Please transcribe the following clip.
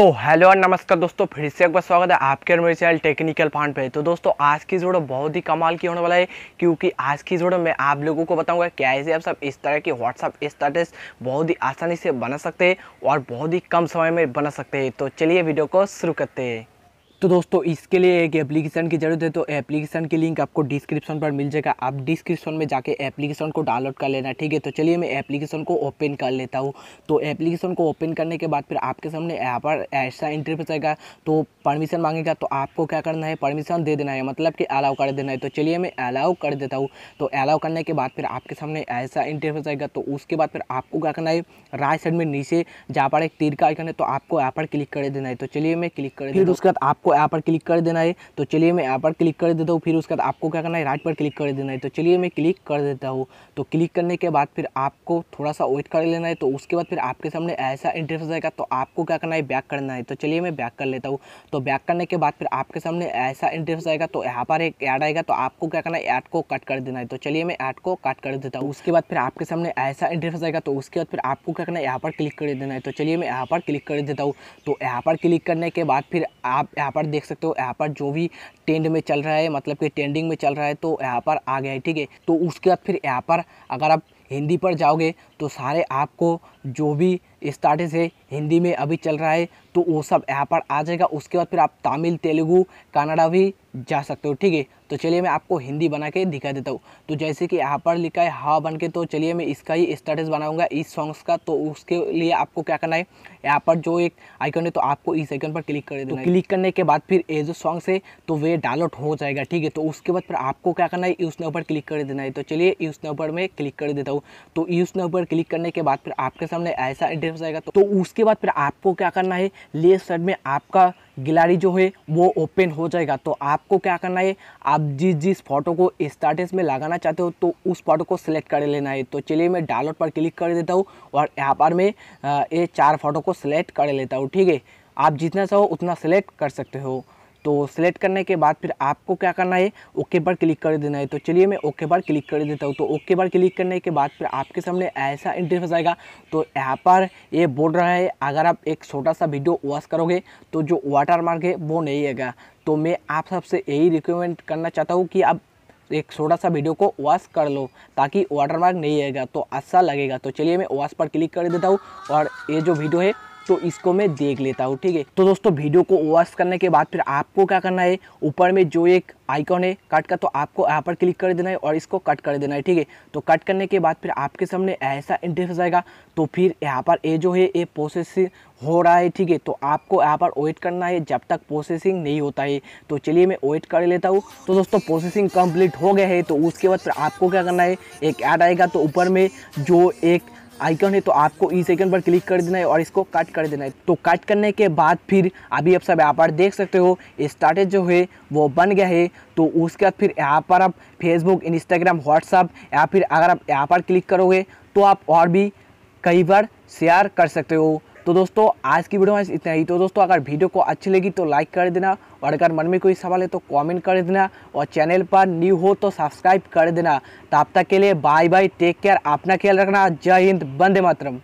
so hello और नमस्कार दोस्तों फिर से एक बार स्वागत है आपके और मेरे चैनल टेक्निकल पॉइंट पे तो दोस्तों आज की जोड़ो बहुत ही कमाल की होने वाला है क्योंकि आज की जोड़ो मैं आप लोगों को बताऊंगा कैसे आप सब इस तरह की व्हाट्सअप स्टेटस बहुत ही आसानी से बना सकते हैं और बहुत ही कम समय में बना सकते हैं तो चलिए वीडियो को शुरू करते हैं तो दोस्तों इसके लिए एक एप्लीकेशन की ज़रूरत है तो एप्लीकेशन की लिंक आपको डिस्क्रिप्शन पर मिल जाएगा आप डिस्क्रिप्शन में जाके एप्लीकेशन को डाउनलोड कर लेना ठीक है तो चलिए मैं एप्लीकेशन को ओपन कर लेता हूँ तो एप्लीकेशन को ओपन करने के बाद फिर आपके सामने यहाँ पर ऐसा इंटरफेस जाएगा तो परमिशन मांगेगा तो आपको क्या करना है परमिशन दे देना है मतलब कि अलाउ कर देना है तो चलिए मैं अलाउ कर देता हूँ तो अलाउ करने के बाद फिर आपके सामने ऐसा इंटरफेस जाएगा तो उसके बाद फिर आपको क्या करना है राइट साइड में नीचे जहाँ पर एक तीर का आइकन है तो आपको यहाँ पर क्लिक कर देना है तो चलिए मैं क्लिक कर फिर उसके बाद आपको आपको यहाँ पर क्लिक कर देना है तो चलिए मैं यहाँ पर क्लिक कर देता हूँ फिर उसके बाद आपको क्या करना है राइट पर क्लिक कर देना है तो चलिए मैं क्लिक कर देता हूँ तो क्लिक करने के बाद फिर आपको थोड़ा सा वेट कर लेना है तो उसके बाद फिर आपके सामने ऐसा इंटरफेस आएगा तो आपको क्या करना है बैक करना है तो चलिए मैं बैक कर लेता हूँ तो बैक करने के बाद फिर आपके सामने ऐसा इंटरफेस आएगा तो यहाँ पर एक ऐड आएगा तो आपको क्या करना है ऐड को कट कर देना है तो चलिए मैं ऐड को कट कर देता हूँ उसके बाद फिर आपके सामने ऐसा इंटरफेस आएगा तो उसके बाद फिर आपको क्या करना है यहाँ पर क्लिक कर देना है तो चलिए मैं यहाँ पर क्लिक कर देता हूँ तो यहाँ पर क्लिक करने के बाद फिर आप यहाँ पर पर देख सकते हो यहाँ पर जो भी ट्रेंड में चल रहा है मतलब कि ट्रेंडिंग में चल रहा है तो यहाँ पर आ गया है ठीक है तो उसके बाद फिर यहाँ पर अगर आप हिंदी पर जाओगे तो सारे आपको जो भी स्टार्टिंग से हिंदी में अभी चल रहा है तो वो सब यहाँ पर आ जाएगा उसके बाद फिर आप तमिल तेलुगु कनाडा भी जा सकते हो ठीक है तो चलिए मैं आपको हिंदी बना के दिखा देता हूँ तो जैसे कि यहाँ पर लिखा है हा बन के तो चलिए मैं इसका ही स्टेटस बनाऊंगा इस सॉन्ग्स का तो उसके लिए आपको क्या करना है यहाँ पर जो एक आइकन है तो आपको इस आइकन पर क्लिक कर तो देना तो क्लिक करने के बाद फिर ये जो सॉन्ग्स है तो वे डाउनलोड हो जाएगा ठीक है तो उसके बाद फिर आपको क्या करना है यूज़ ऊपर क्लिक कर देना है तो चलिए यूज़ ऊपर में क्लिक कर देता हूँ तो यूज़ ऊपर क्लिक करने के बाद फिर आपके सामने ऐसा हो जाएगा तो, उसके बाद फिर आपको क्या करना है लेफ्ट साइड में आपका गिलारी जो है वो ओपन हो जाएगा तो आपको क्या करना है आप जिस जिस फोटो को स्टार्टेज में लगाना चाहते हो तो उस फोटो को सिलेक्ट कर लेना है तो चलिए मैं डाउनलोड पर क्लिक कर देता हूँ और यहाँ पर मैं ये चार फोटो को सिलेक्ट कर लेता हूँ ठीक है आप जितना चाहो उतना सेलेक्ट कर सकते हो तो सेलेक्ट करने के बाद फिर आपको क्या करना है ओके पर क्लिक कर देना है तो चलिए मैं ओके पर क्लिक कर देता हूँ तो ओके पर क्लिक करने के बाद फिर आपके सामने ऐसा इंटरफेस आएगा तो यहाँ पर ये बोल रहा है अगर आप एक छोटा सा वीडियो वॉश करोगे तो जो वाटर मार्क है वो नहीं आएगा तो मैं आप सबसे यही रिकमेंड करना चाहता हूँ कि आप एक छोटा सा वीडियो को वॉश कर लो ताकि वाटर मार्क नहीं आएगा तो अच्छा लगेगा तो चलिए मैं वॉश पर क्लिक कर देता हूँ और ये जो वीडियो है तो इसको मैं देख लेता हूँ ठीक है तो दोस्तों वीडियो को वॉश करने के बाद फिर आपको क्या करना है ऊपर में जो एक आइकॉन है कट का तो आपको यहाँ पर क्लिक कर देना है और इसको कट कर देना है ठीक है तो कट करने के बाद फिर आपके सामने ऐसा इंटरफेस आएगा तो फिर यहाँ पर ये जो है ये प्रोसेसिंग हो रहा है ठीक है तो आपको यहाँ पर वेट करना है जब तक प्रोसेसिंग नहीं होता है तो चलिए मैं वेट कर लेता हूँ तो दोस्तों प्रोसेसिंग कंप्लीट हो गया है तो उसके बाद फिर आपको क्या करना है एक ऐड आएगा तो ऊपर में जो एक आइकन है तो आपको इस आइकन पर क्लिक कर देना है और इसको कट कर देना है तो कट करने के बाद फिर अभी आप सब यहाँ पर देख सकते हो स्टार्टेज जो है वो बन गया है तो उसके बाद फिर यहाँ पर आप फेसबुक इंस्टाग्राम व्हाट्सअप या फिर अगर आप यहाँ पर क्लिक करोगे तो आप और भी कई बार शेयर कर सकते हो तो दोस्तों आज की वीडियो में इतना ही तो दोस्तों अगर वीडियो को अच्छी लगी तो लाइक कर देना और अगर मन में कोई सवाल है तो कमेंट कर देना और चैनल पर न्यू हो तो सब्सक्राइब कर देना तब तक के लिए बाय बाय टेक केयर अपना ख्याल रखना जय हिंद बंदे मातरम